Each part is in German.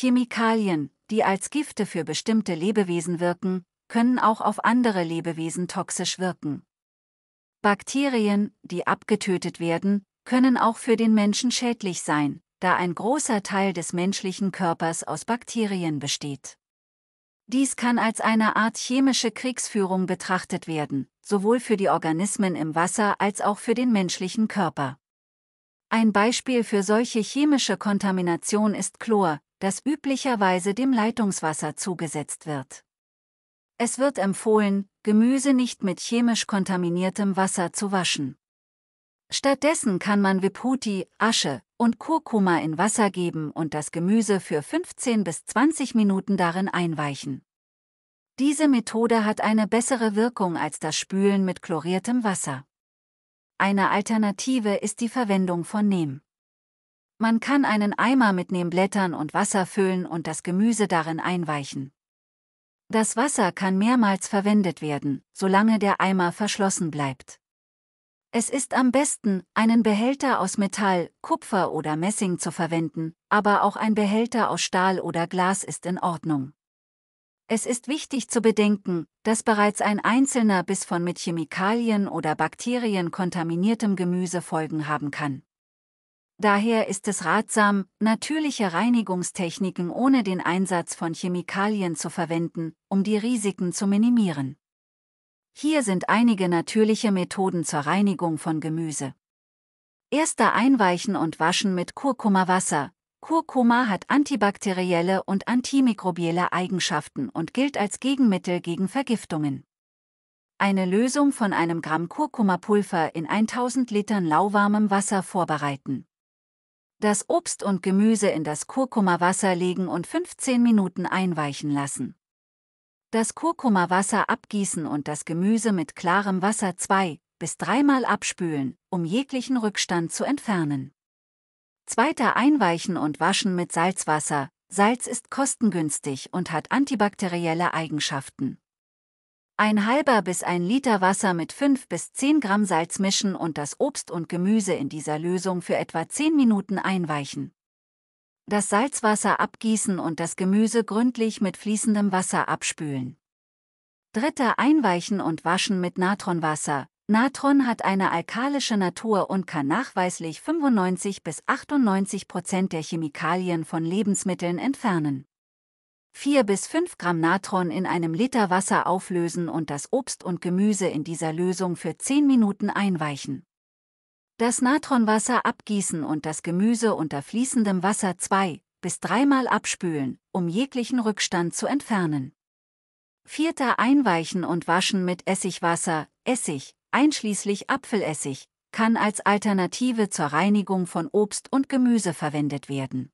Chemikalien, die als Gifte für bestimmte Lebewesen wirken, können auch auf andere Lebewesen toxisch wirken. Bakterien, die abgetötet werden, können auch für den Menschen schädlich sein, da ein großer Teil des menschlichen Körpers aus Bakterien besteht. Dies kann als eine Art chemische Kriegsführung betrachtet werden, sowohl für die Organismen im Wasser als auch für den menschlichen Körper. Ein Beispiel für solche chemische Kontamination ist Chlor, das üblicherweise dem Leitungswasser zugesetzt wird. Es wird empfohlen, Gemüse nicht mit chemisch kontaminiertem Wasser zu waschen. Stattdessen kann man Viputi, Asche und Kurkuma in Wasser geben und das Gemüse für 15 bis 20 Minuten darin einweichen. Diese Methode hat eine bessere Wirkung als das Spülen mit chloriertem Wasser. Eine Alternative ist die Verwendung von Nehm. Man kann einen Eimer mit Nebenblättern und Wasser füllen und das Gemüse darin einweichen. Das Wasser kann mehrmals verwendet werden, solange der Eimer verschlossen bleibt. Es ist am besten, einen Behälter aus Metall, Kupfer oder Messing zu verwenden, aber auch ein Behälter aus Stahl oder Glas ist in Ordnung. Es ist wichtig zu bedenken, dass bereits ein einzelner bis von mit Chemikalien oder Bakterien kontaminiertem Gemüse Folgen haben kann. Daher ist es ratsam, natürliche Reinigungstechniken ohne den Einsatz von Chemikalien zu verwenden, um die Risiken zu minimieren. Hier sind einige natürliche Methoden zur Reinigung von Gemüse. Erster Einweichen und Waschen mit Kurkumawasser. Kurkuma hat antibakterielle und antimikrobielle Eigenschaften und gilt als Gegenmittel gegen Vergiftungen. Eine Lösung von einem Gramm Kurkumapulver in 1000 Litern lauwarmem Wasser vorbereiten das Obst und Gemüse in das Kurkumawasser legen und 15 Minuten einweichen lassen. Das Kurkumawasser abgießen und das Gemüse mit klarem Wasser zwei bis dreimal abspülen, um jeglichen Rückstand zu entfernen. Zweiter Einweichen und Waschen mit Salzwasser. Salz ist kostengünstig und hat antibakterielle Eigenschaften ein halber bis ein Liter Wasser mit 5 bis 10 Gramm Salz mischen und das Obst und Gemüse in dieser Lösung für etwa 10 Minuten einweichen. Das Salzwasser abgießen und das Gemüse gründlich mit fließendem Wasser abspülen. Dritter Einweichen und Waschen mit Natronwasser. Natron hat eine alkalische Natur und kann nachweislich 95 bis 98 Prozent der Chemikalien von Lebensmitteln entfernen. 4 bis 5 Gramm Natron in einem Liter Wasser auflösen und das Obst und Gemüse in dieser Lösung für 10 Minuten einweichen. Das Natronwasser abgießen und das Gemüse unter fließendem Wasser zwei bis dreimal abspülen, um jeglichen Rückstand zu entfernen. 4. Einweichen und Waschen mit Essigwasser, Essig, einschließlich Apfelessig, kann als Alternative zur Reinigung von Obst und Gemüse verwendet werden.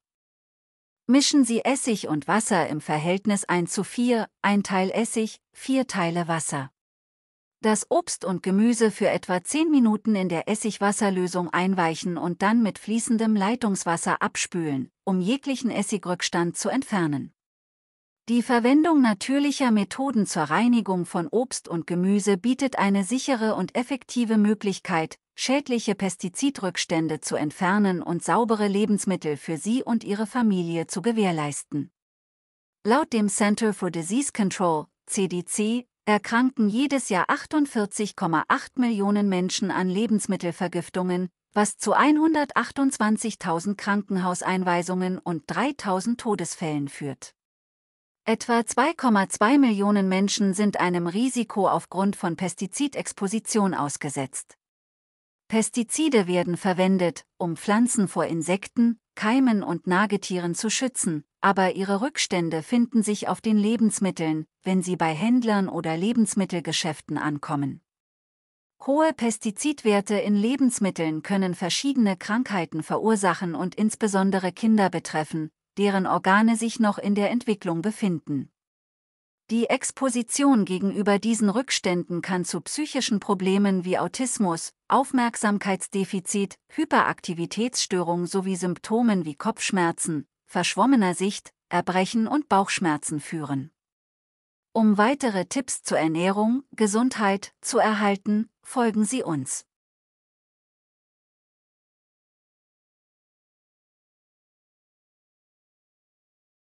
Mischen Sie Essig und Wasser im Verhältnis 1 zu 4, ein Teil Essig, vier Teile Wasser. Das Obst und Gemüse für etwa 10 Minuten in der Essigwasserlösung einweichen und dann mit fließendem Leitungswasser abspülen, um jeglichen Essigrückstand zu entfernen. Die Verwendung natürlicher Methoden zur Reinigung von Obst und Gemüse bietet eine sichere und effektive Möglichkeit, schädliche Pestizidrückstände zu entfernen und saubere Lebensmittel für sie und ihre Familie zu gewährleisten. Laut dem Center for Disease Control CDC erkranken jedes Jahr 48,8 Millionen Menschen an Lebensmittelvergiftungen, was zu 128.000 Krankenhauseinweisungen und 3.000 Todesfällen führt. Etwa 2,2 Millionen Menschen sind einem Risiko aufgrund von Pestizidexposition ausgesetzt. Pestizide werden verwendet, um Pflanzen vor Insekten, Keimen und Nagetieren zu schützen, aber ihre Rückstände finden sich auf den Lebensmitteln, wenn sie bei Händlern oder Lebensmittelgeschäften ankommen. Hohe Pestizidwerte in Lebensmitteln können verschiedene Krankheiten verursachen und insbesondere Kinder betreffen, deren Organe sich noch in der Entwicklung befinden. Die Exposition gegenüber diesen Rückständen kann zu psychischen Problemen wie Autismus, Aufmerksamkeitsdefizit, Hyperaktivitätsstörung sowie Symptomen wie Kopfschmerzen, verschwommener Sicht, Erbrechen und Bauchschmerzen führen. Um weitere Tipps zur Ernährung, Gesundheit zu erhalten, folgen Sie uns.